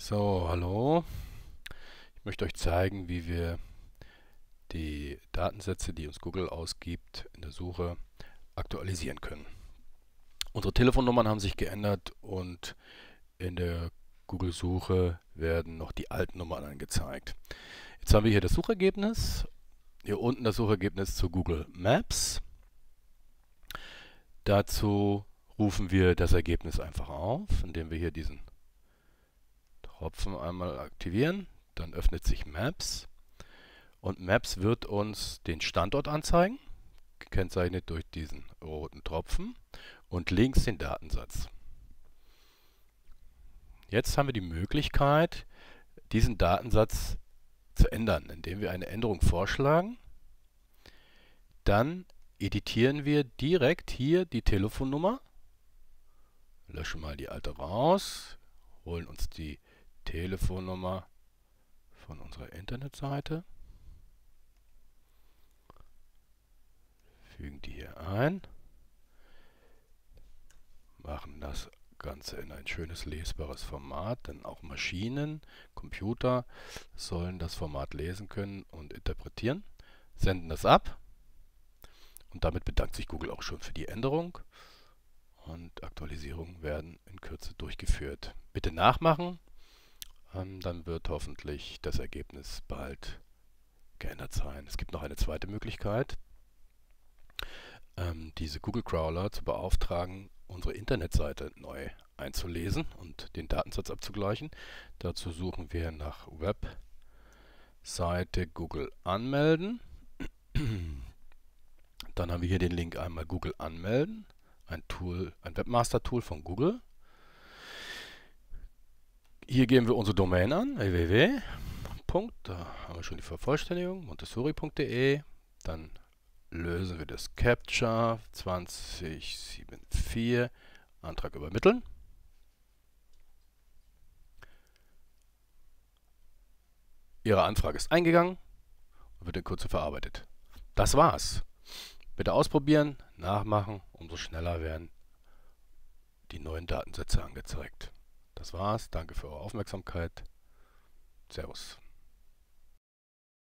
So, hallo. Ich möchte euch zeigen, wie wir die Datensätze, die uns Google ausgibt in der Suche, aktualisieren können. Unsere Telefonnummern haben sich geändert und in der Google-Suche werden noch die alten Nummern angezeigt. Jetzt haben wir hier das Suchergebnis, hier unten das Suchergebnis zu Google Maps. Dazu rufen wir das Ergebnis einfach auf, indem wir hier diesen Hopfen einmal aktivieren, dann öffnet sich Maps und Maps wird uns den Standort anzeigen, gekennzeichnet durch diesen roten Tropfen und links den Datensatz. Jetzt haben wir die Möglichkeit, diesen Datensatz zu ändern, indem wir eine Änderung vorschlagen. Dann editieren wir direkt hier die Telefonnummer, löschen mal die alte raus, holen uns die Telefonnummer von unserer Internetseite. Fügen die hier ein. Machen das Ganze in ein schönes lesbares Format, denn auch Maschinen, Computer sollen das Format lesen können und interpretieren. Senden das ab. Und damit bedankt sich Google auch schon für die Änderung. Und Aktualisierungen werden in Kürze durchgeführt. Bitte nachmachen ähm, dann wird hoffentlich das Ergebnis bald geändert sein. Es gibt noch eine zweite Möglichkeit, ähm, diese Google Crawler zu beauftragen, unsere Internetseite neu einzulesen und den Datensatz abzugleichen. Dazu suchen wir nach Webseite Google anmelden. Dann haben wir hier den Link einmal Google anmelden, ein Tool, ein Webmaster-Tool von Google. Hier geben wir unsere Domain an, www. da haben wir schon die Vervollständigung, montessori.de. Dann lösen wir das Capture 2074, Antrag übermitteln. Ihre Anfrage ist eingegangen und wird in Kürze verarbeitet. Das war's. Bitte ausprobieren, nachmachen, umso schneller werden die neuen Datensätze angezeigt. Das war's. Danke für eure Aufmerksamkeit. Servus.